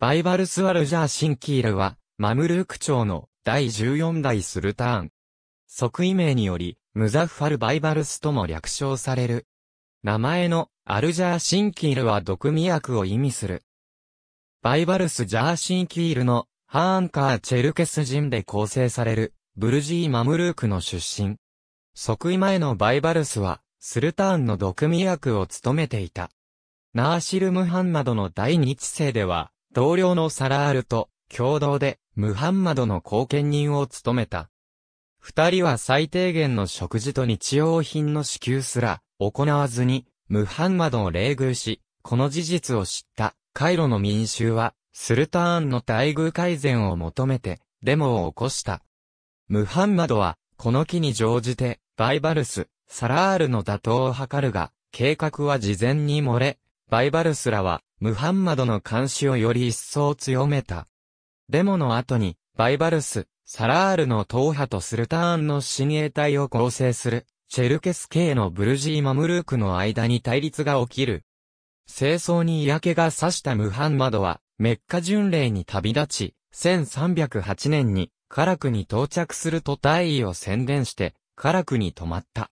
バイバルスワルジャーシンキールは、マムルーク朝の第14代スルターン。即位名により、ムザッファル・バイバルスとも略称される。名前のアルジャーシンキールは毒味役を意味する。バイバルス・ジャーシンキールのハーンカー・チェルケス人で構成される、ブルジー・マムルークの出身。即位前のバイバルスは、スルターンの毒味役を務めていた。ナーシル・ムハンマドの第二次世では、同僚のサラールと共同でムハンマドの貢献人を務めた。二人は最低限の食事と日用品の支給すら行わずにムハンマドを冷遇し、この事実を知ったカイロの民衆はスルターンの待遇改善を求めてデモを起こした。ムハンマドはこの機に乗じてバイバルス、サラールの打倒を図るが、計画は事前に漏れ、バイバルスらはムハンマドの監視をより一層強めた。デモの後に、バイバルス、サラールの党派とスルターンの親衛隊を構成する、チェルケス系のブルジー・マムルークの間に対立が起きる。清掃に嫌気がさしたムハンマドは、メッカ巡礼に旅立ち、1308年に、カラクに到着すると大意を宣伝して、カラクに泊まった。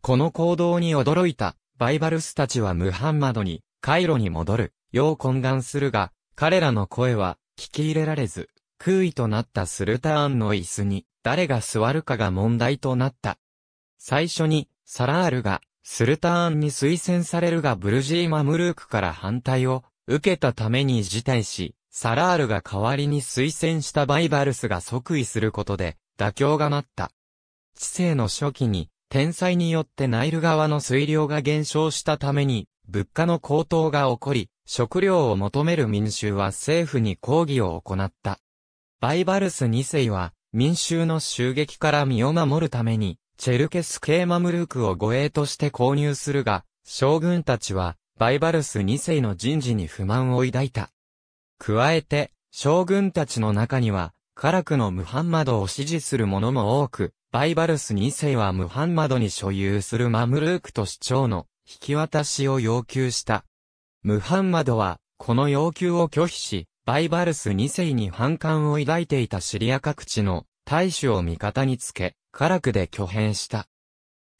この行動に驚いた、バイバルスたちはムハンマドに、カイロに戻る。よう懇願するが、彼らの声は聞き入れられず、空位となったスルターンの椅子に誰が座るかが問題となった。最初に、サラールが、スルターンに推薦されるがブルジー・マムルークから反対を受けたために辞退し、サラールが代わりに推薦したバイバルスが即位することで妥協がなった。知性の初期に、天災によってナイル川の水量が減少したために、物価の高騰が起こり、食料を求める民衆は政府に抗議を行った。バイバルス2世は民衆の襲撃から身を守るために、チェルケス系マムルークを護衛として購入するが、将軍たちはバイバルス2世の人事に不満を抱いた。加えて、将軍たちの中には、カラクのムハンマドを支持する者も多く、バイバルス2世はムハンマドに所有するマムルークと市長の引き渡しを要求した。ムハンマドは、この要求を拒否し、バイバルス2世に反感を抱いていたシリア各地の大使を味方につけ、カラクで挙兵した。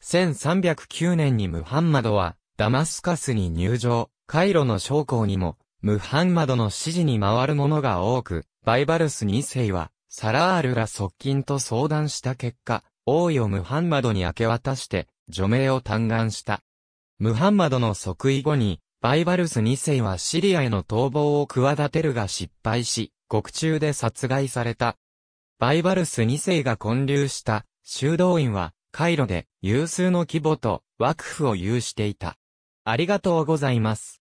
1309年にムハンマドは、ダマスカスに入場、カイロの将校にも、ムハンマドの指示に回る者が多く、バイバルス2世は、サラールら側近と相談した結果、王位をムハンマドに明け渡して、除名を嘆願した。ムハンマドの即位後に、バイバルス2世はシリアへの逃亡を企てるが失敗し、獄中で殺害された。バイバルス2世が建立した修道院は、カイロで有数の規模と、幕府を有していた。ありがとうございます。